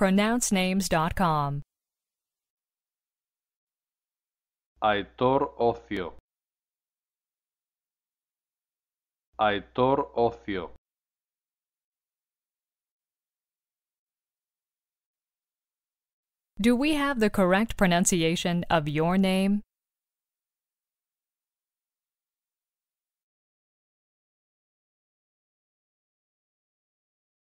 pronouncenames.com. Aitor Ocio. Aitor Ocio. Do we have the correct pronunciation of your name?